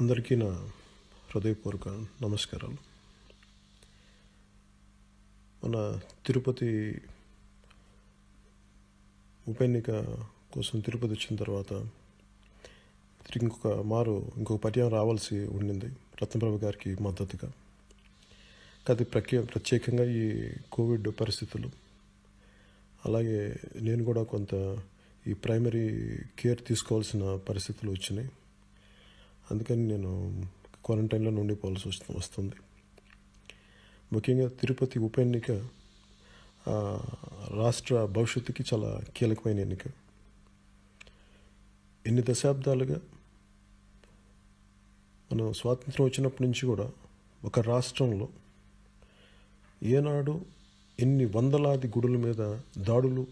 అందరికీ నా హృదయపూర్వక నమస్కారాలు మన తిరుపతి ఉప ఎన్నిక కోసం తిరుపతి వచ్చిన తర్వాత ఇంకొక మారు ఇంకొక పర్యాయం రావాల్సి ఉండింది రత్నప్రభు గారికి మద్దతుగా అది ప్రఖ్య ప్రత్యేకంగా ఈ కోవిడ్ పరిస్థితులు అలాగే నేను కూడా కొంత ఈ ప్రైమరీ కేర్ తీసుకోవాల్సిన పరిస్థితులు వచ్చినాయి అందుకని నేను క్వారంటైన్లో నుండిపోవాల్సి వస్తు వస్తుంది ముఖ్యంగా తిరుపతి ఉప ఎన్నిక రాష్ట్ర భవిష్యత్తుకి చాలా కీలకమైన ఎన్నిక ఎన్ని దశాబ్దాలుగా మనం స్వాతంత్రం వచ్చినప్పటి నుంచి కూడా ఒక రాష్ట్రంలో ఏనాడు ఎన్ని వందలాది గుడుల మీద దాడులు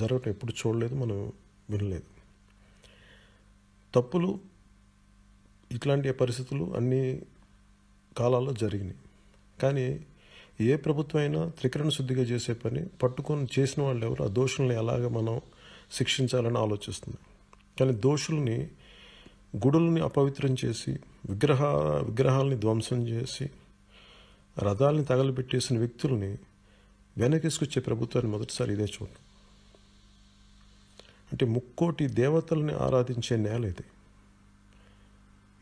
జరగటం ఎప్పుడు చూడలేదు మనం వినలేదు తప్పులు ఇట్లాంటి పరిస్థితులు అన్ని కాలాల్లో జరిగినాయి కానీ ఏ ప్రభుత్వం అయినా త్రికరణ శుద్ధిగా చేసే పని పట్టుకొని చేసిన వాళ్ళు ఎవరు ఆ దోషుల్ని ఎలాగ మనం శిక్షించాలని ఆలోచిస్తుంది కానీ దోషుల్ని గుడుల్ని అపవిత్రం చేసి విగ్రహ విగ్రహాలని ధ్వంసం చేసి రథాలని తగలబెట్టేసిన వ్యక్తుల్ని వెనకేసుకొచ్చే ప్రభుత్వాన్ని మొదటిసారి ఇదే చూడండి అంటే ముక్కోటి దేవతల్ని ఆరాధించే నేల ఇది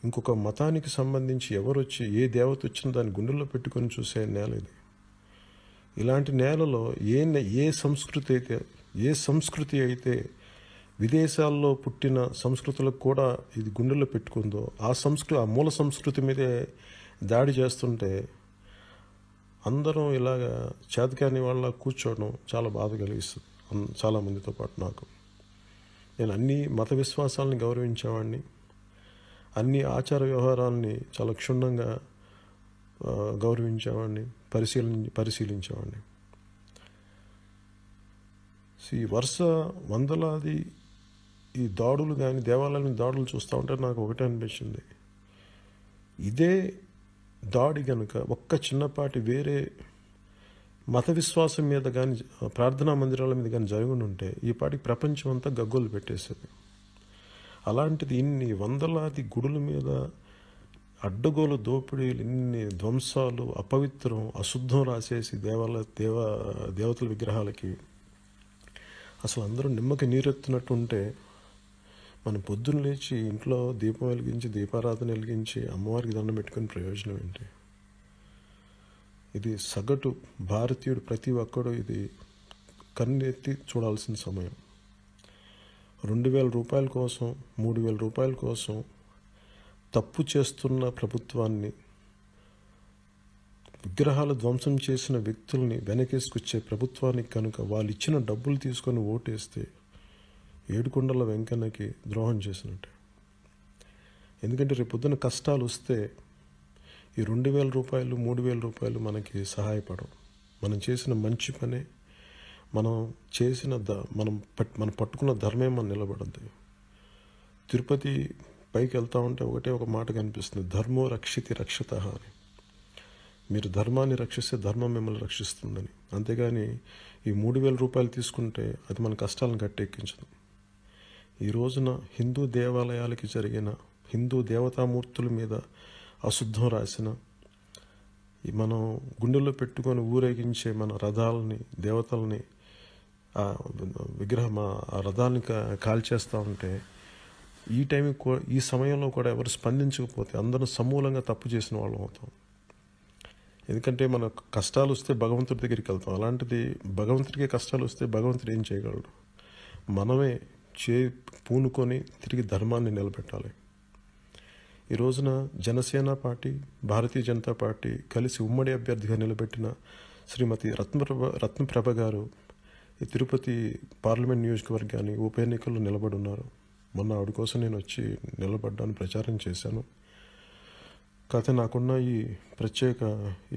ఇంకొక మతానికి సంబంధించి ఎవరొచ్చి ఏ దేవత వచ్చినా దాన్ని గుండెల్లో పెట్టుకొని చూసే నేల ఇది ఇలాంటి నేలలో ఏ ఏ సంస్కృతి అయితే ఏ సంస్కృతి అయితే విదేశాల్లో పుట్టిన సంస్కృతులకు కూడా ఇది గుండెల్లో పెట్టుకుందో ఆ సంస్కృతి ఆ మూల సంస్కృతి మీదే దాడి చేస్తుంటే అందరం ఇలాగ చేతకాని వాళ్ళ కూర్చోవడం చాలా బాధ కలిగిస్తుంది చాలామందితో పాటు నాకు నేను అన్ని మత విశ్వాసాలను గౌరవించేవాడిని అన్ని ఆచార వ్యవహారాలని చాలా క్షుణ్ణంగా గౌరవించేవాడిని పరిశీలించ పరిశీలించేవాడిని ఈ వరుస వందలాది ఈ దాడులు కానీ దేవాలయం దాడులు చూస్తూ ఉంటే నాకు ఒకటే అనిపించింది ఇదే దాడి కనుక ఒక్క చిన్నపాటి వేరే మత విశ్వాసం మీద కానీ ప్రార్థనా మందిరాల మీద కానీ జరుగునుంటే ఈ పాటికి ప్రపంచం అంతా గగ్గోలు పెట్టేసేది అలాంటిది ఇన్ని వందలాది గుడుల మీద అడ్డగోలు దోపిడీలు ఇన్ని ధ్వంసాలు అపవిత్రం అశుద్ధం రాసేసి దేవాల దేవ దేవతల విగ్రహాలకి అసలు అందరూ నిమ్మకి నీరెత్తునట్టు ఉంటే మనం పొద్దున్న లేచి ఇంట్లో దీపం వెలిగించి దీపారాధన వెలిగించి అమ్మవారికి దండం పెట్టుకుని ప్రయోజనం ఏంటి ఇది సగటు భారతీయుడు ప్రతి ఒక్కడు ఇది కన్నెత్తి చూడాల్సిన సమయం రెండు వేల రూపాయల కోసం మూడు వేల రూపాయల కోసం తప్పు చేస్తున్న ప్రభుత్వాన్ని విగ్రహాలు ధ్వంసం చేసిన వ్యక్తుల్ని వెనకేసుకొచ్చే ప్రభుత్వానికి కనుక వాళ్ళు ఇచ్చిన డబ్బులు తీసుకొని ఓటేస్తే ఏడుకొండల వెంకన్నకి ద్రోహం చేసినట్టే ఎందుకంటే రేపు పొద్దున కష్టాలు వస్తే ఈ రెండు వేల రూపాయలు మూడు వేల రూపాయలు మనకి సహాయపడవు మనం చేసిన మంచి పనే మనం చేసిన ద మనం పట్ మనం పట్టుకున్న ధర్మే మనం నిలబడద్దు తిరుపతి పైకి వెళ్తా ఉంటే ఒకటే ఒక మాట కనిపిస్తుంది ధర్మో రక్షితి రక్షత అని మీరు ధర్మాన్ని రక్షిస్తే ధర్మం మిమ్మల్ని రక్షిస్తుందని అంతేగాని ఈ మూడు వేల రూపాయలు తీసుకుంటే అది మన కష్టాలను గట్టెక్కించదు ఈ రోజున హిందూ దేవాలయాలకి జరిగిన హిందూ దేవతామూర్తుల మీద అశుద్ధం రాసిన మనం గుండెల్లో పెట్టుకొని ఊరేగించే మన రథాలని దేవతల్ని విగ్రహం ఆ రథాన్ని కాల్చేస్తూ ఉంటే ఈ టైం ఈ సమయంలో కూడా ఎవరు స్పందించకపోతే అందరూ సమూలంగా తప్పు చేసిన వాళ్ళం అవుతాం ఎందుకంటే మన కష్టాలు వస్తే భగవంతుడి దగ్గరికి వెళ్తాం అలాంటిది భగవంతుడికే కష్టాలు వస్తే భగవంతుడు ఏం చేయగలడు మనమే చే పూనుకొని తిరిగి ధర్మాన్ని నిలబెట్టాలి ఈ రోజున జనసేన పార్టీ భారతీయ జనతా పార్టీ కలిసి ఉమ్మడి అభ్యర్థిగా నిలబెట్టిన శ్రీమతి రత్నప్రభ రత్నప్రభ గారు ఈ తిరుపతి పార్లమెంట్ నియోజకవర్గాన్ని ఉప ఎన్నికల్లో నిలబడి ఉన్నారు మొన్న ఆవిడ కోసం నేను వచ్చి నిలబడ్డాను ప్రచారం చేశాను కాకపోతే నాకున్న ఈ ప్రత్యేక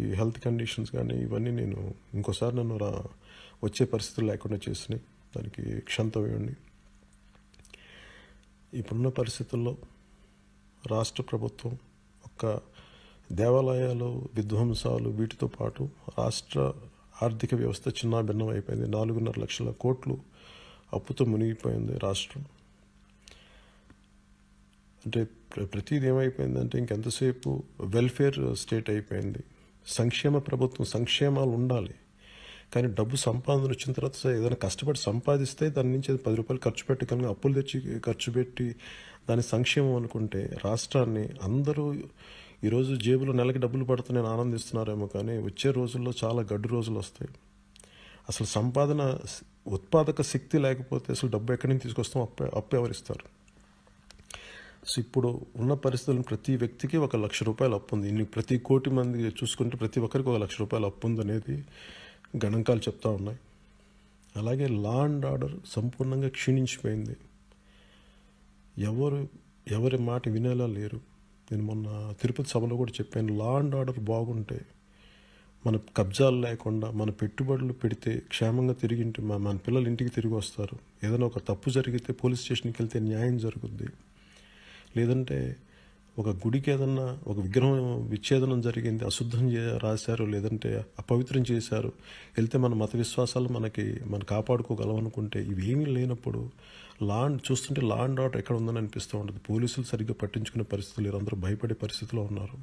ఈ హెల్త్ కండిషన్స్ కానీ ఇవన్నీ నేను ఇంకోసారి నన్ను రా వచ్చే పరిస్థితులు లేకుండా చేసినాయి దానికి క్షంతం ఇవ్వండి ఇప్పుడున్న పరిస్థితుల్లో రాష్ట్ర ప్రభుత్వం ఒక దేవాలయాలు విధ్వంసాలు వీటితో పాటు రాష్ట్ర ఆర్థిక వ్యవస్థ భిన్నం అయిపోయింది నాలుగున్నర లక్షల కోట్లు అప్పుతో మునిగిపోయింది రాష్ట్రం అంటే ప్రతిది ఏమైపోయిందంటే ఇంకెంతసేపు వెల్ఫేర్ స్టేట్ అయిపోయింది సంక్షేమ ప్రభుత్వం సంక్షేమాలు ఉండాలి కానీ డబ్బు సంపాదన వచ్చిన తర్వాత ఏదైనా కష్టపడి సంపాదిస్తే దాని నుంచి పది రూపాయలు ఖర్చు కనుక అప్పులు తెచ్చి ఖర్చు పెట్టి దాని సంక్షేమం అనుకుంటే రాష్ట్రాన్ని అందరూ ఈరోజు జేబులో నెలకి డబ్బులు పడుతూ నేను ఆనందిస్తున్నారేమో కానీ వచ్చే రోజుల్లో చాలా గడ్డు రోజులు వస్తాయి అసలు సంపాదన ఉత్పాదక శక్తి లేకపోతే అసలు డబ్బు ఎక్కడి నుంచి తీసుకొస్తాం అప్ప అప్పెవరిస్తారు సో ఇప్పుడు ఉన్న పరిస్థితులను ప్రతి వ్యక్తికి ఒక లక్ష రూపాయలు అప్పు ఉంది ఇన్ని ప్రతి కోటి మంది చూసుకుంటే ప్రతి ఒక్కరికి ఒక లక్ష రూపాయలు అప్పు ఉంది అనేది గణాంకాలు చెప్తా ఉన్నాయి అలాగే లా అండ్ ఆర్డర్ సంపూర్ణంగా క్షీణించిపోయింది ఎవరు ఎవరి మాట వినేలా లేరు నేను మొన్న తిరుపతి సభలో కూడా చెప్పాను లా అండ్ ఆర్డర్ బాగుంటే మన కబ్జాలు లేకుండా మన పెట్టుబడులు పెడితే క్షేమంగా తిరిగి మన పిల్లలు ఇంటికి తిరిగి వస్తారు ఏదైనా ఒక తప్పు జరిగితే పోలీస్ స్టేషన్కి వెళ్తే న్యాయం జరుగుద్ది లేదంటే ఒక గుడికి ఏదన్నా ఒక విగ్రహం విచ్ఛేదనం జరిగింది అశుద్ధం రాశారు లేదంటే అపవిత్రం చేశారు వెళ్తే మన మత విశ్వాసాలు మనకి మనం కాపాడుకోగలం అనుకుంటే ఇవేమీ లేనప్పుడు లాండ్ చూస్తుంటే లాండ్ ఆర్డర్ ఎక్కడ ఉందని అనిపిస్తూ ఉంటుంది పోలీసులు సరిగ్గా పట్టించుకునే పరిస్థితులు లేరు అందరూ భయపడే పరిస్థితిలో ఉన్నారు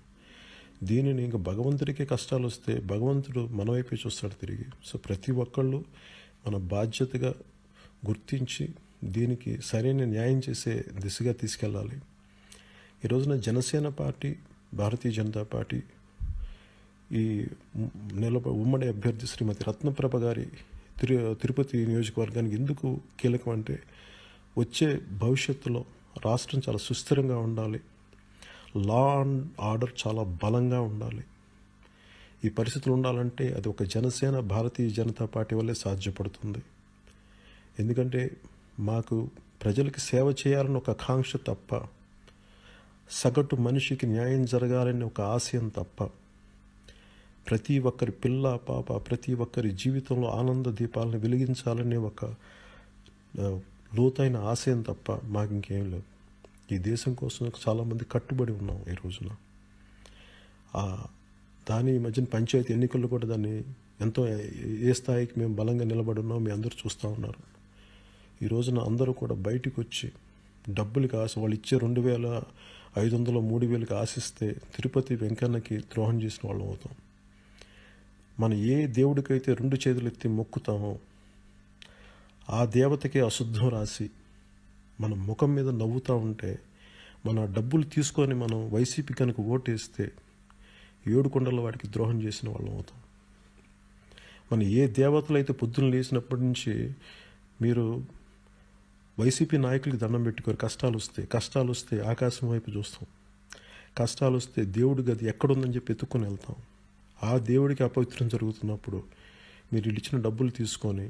దీనిని ఇంకా భగవంతుడికే కష్టాలు వస్తే భగవంతుడు మన వైపే చూస్తాడు తిరిగి సో ప్రతి ఒక్కళ్ళు మన బాధ్యతగా గుర్తించి దీనికి సరైన న్యాయం చేసే దిశగా తీసుకెళ్ళాలి ఈరోజున జనసేన పార్టీ భారతీయ జనతా పార్టీ ఈ నెల ఉమ్మడి అభ్యర్థి శ్రీమతి రత్నప్రభ గారి తిరు తిరుపతి నియోజకవర్గానికి ఎందుకు కీలకం అంటే వచ్చే భవిష్యత్తులో రాష్ట్రం చాలా సుస్థిరంగా ఉండాలి లా అండ్ ఆర్డర్ చాలా బలంగా ఉండాలి ఈ పరిస్థితులు ఉండాలంటే అది ఒక జనసేన భారతీయ జనతా పార్టీ వల్లే సాధ్యపడుతుంది ఎందుకంటే మాకు ప్రజలకు సేవ చేయాలని ఒక ఆకాంక్ష తప్ప సగటు మనిషికి న్యాయం జరగాలని ఒక ఆశయం తప్ప ప్రతి ఒక్కరి పిల్ల పాప ప్రతి ఒక్కరి జీవితంలో ఆనంద దీపాలను వెలిగించాలనే ఒక లోతైన ఆశయం తప్ప మాకు ఇంకేం లేదు ఈ దేశం కోసం చాలామంది కట్టుబడి ఉన్నాం ఈ రోజున దాని ఈ మధ్యన పంచాయతీ ఎన్నికల్లో కూడా దాన్ని ఎంతో ఏ స్థాయికి మేము బలంగా నిలబడి ఉన్నాం మీ అందరూ చూస్తూ ఉన్నారు ఈ రోజున అందరూ కూడా బయటకు వచ్చి డబ్బులకి ఆశ వాళ్ళు ఇచ్చే రెండు వేల ఐదు వందల మూడు వేలకు ఆశిస్తే తిరుపతి వెంకన్నకి ద్రోహం చేసిన వాళ్ళం అవుతాం మనం ఏ దేవుడికైతే రెండు చేతులు ఎత్తి మొక్కుతామో ఆ దేవతకే అశుద్ధం రాసి మన ముఖం మీద నవ్వుతూ ఉంటే మన డబ్బులు తీసుకొని మనం వైసీపీ కనుక ఓటేస్తే ఏడు కొండల వాడికి ద్రోహం చేసిన వాళ్ళం అవుతాం మనం ఏ దేవతలు అయితే పొద్దున్న లేచినప్పటి నుంచి మీరు వైసీపీ నాయకులకి దండం పెట్టుకోరు కష్టాలు వస్తే కష్టాలు వస్తే ఆకాశం వైపు చూస్తాం కష్టాలు వస్తే దేవుడి గది ఎక్కడుందని చెప్పి ఎత్తుక్కొని వెళ్తాం ఆ దేవుడికి అపవిత్రం జరుగుతున్నప్పుడు మీరు ఇచ్చిన డబ్బులు తీసుకొని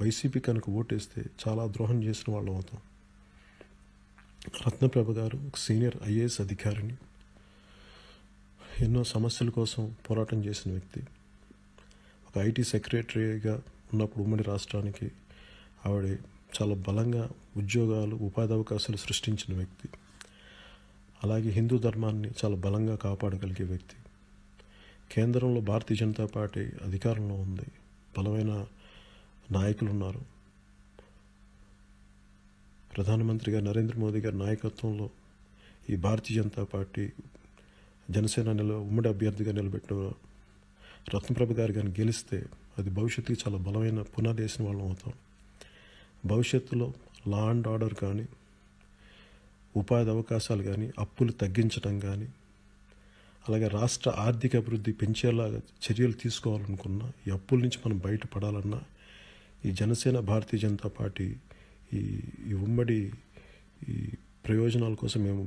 వైసీపీ కనుక ఓటేస్తే చాలా ద్రోహం చేసిన వాళ్ళు అవుతాం రత్నప్రభ గారు ఒక సీనియర్ ఐఏఎస్ అధికారిని ఎన్నో సమస్యల కోసం పోరాటం చేసిన వ్యక్తి ఒక ఐటీ సెక్రటరీగా ఉన్నప్పుడు ఉమ్మడి రాష్ట్రానికి ఆవిడ చాలా బలంగా ఉద్యోగాలు ఉపాధి అవకాశాలు సృష్టించిన వ్యక్తి అలాగే హిందూ ధర్మాన్ని చాలా బలంగా కాపాడగలిగే వ్యక్తి కేంద్రంలో భారతీయ జనతా పార్టీ అధికారంలో ఉంది బలమైన నాయకులు ఉన్నారు ప్రధానమంత్రి గారు నరేంద్ర మోదీ గారి నాయకత్వంలో ఈ భారతీయ జనతా పార్టీ జనసేన నిల ఉమ్మడి అభ్యర్థిగా నిలబెట్టిన రత్నప్రభ గారు కానీ గెలిస్తే అది భవిష్యత్తుకి చాలా బలమైన పునాదేశం వాళ్ళం అవుతాం భవిష్యత్తులో లా అండ్ ఆర్డర్ కానీ ఉపాధి అవకాశాలు కానీ అప్పులు తగ్గించడం కానీ అలాగే రాష్ట్ర ఆర్థిక అభివృద్ధి పెంచేలాగా చర్యలు తీసుకోవాలనుకున్నా ఈ అప్పుల నుంచి మనం బయటపడాలన్నా ఈ జనసేన భారతీయ జనతా పార్టీ ఈ ఈ ఉమ్మడి ఈ ప్రయోజనాల కోసం మేము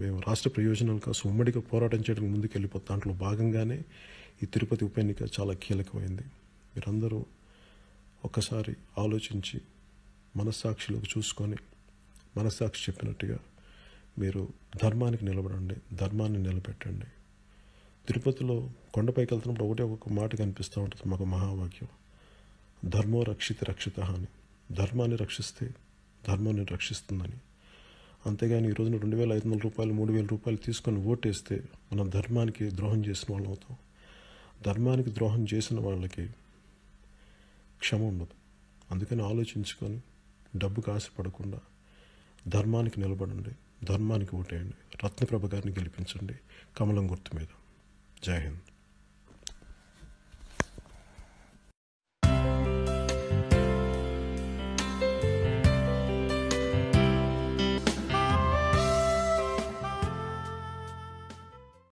మేము రాష్ట్ర ప్రయోజనాల కోసం ఉమ్మడిగా పోరాటం చేయడం ముందుకు వెళ్ళిపోతాం దాంట్లో భాగంగానే ఈ తిరుపతి ఉప ఎన్నిక చాలా కీలకమైంది మీరందరూ ఒక్కసారి ఆలోచించి మనస్సాక్షిలోకి చూసుకొని మనస్సాక్షి చెప్పినట్టుగా మీరు ధర్మానికి నిలబడండి ధర్మాన్ని నిలబెట్టండి తిరుపతిలో కొండపైకి వెళ్తున్నప్పుడు ఒకటే ఒక మాట కనిపిస్తూ ఉంటుంది మాకు మహావాక్యం ధర్మో రక్షిత రక్షిత అని ధర్మాన్ని రక్షిస్తే ధర్మాన్ని రక్షిస్తుందని అంతేగాని ఈ రోజున రెండు వేల ఐదు వందల రూపాయలు మూడు వేల రూపాయలు తీసుకొని ఓటేస్తే మనం ధర్మానికి ద్రోహం చేసిన వాళ్ళం అవుతాం ధర్మానికి ద్రోహం చేసిన వాళ్ళకి క్షమ ఉండదు అందుకని ఆలోచించుకొని డబ్బుకు ఆశపడకుండా ధర్మానికి నిలబడండి ధర్మానికి ఓటేయండి రత్నప్రభ గారిని గెలిపించండి కమలం గుర్తు మీద జై హింద్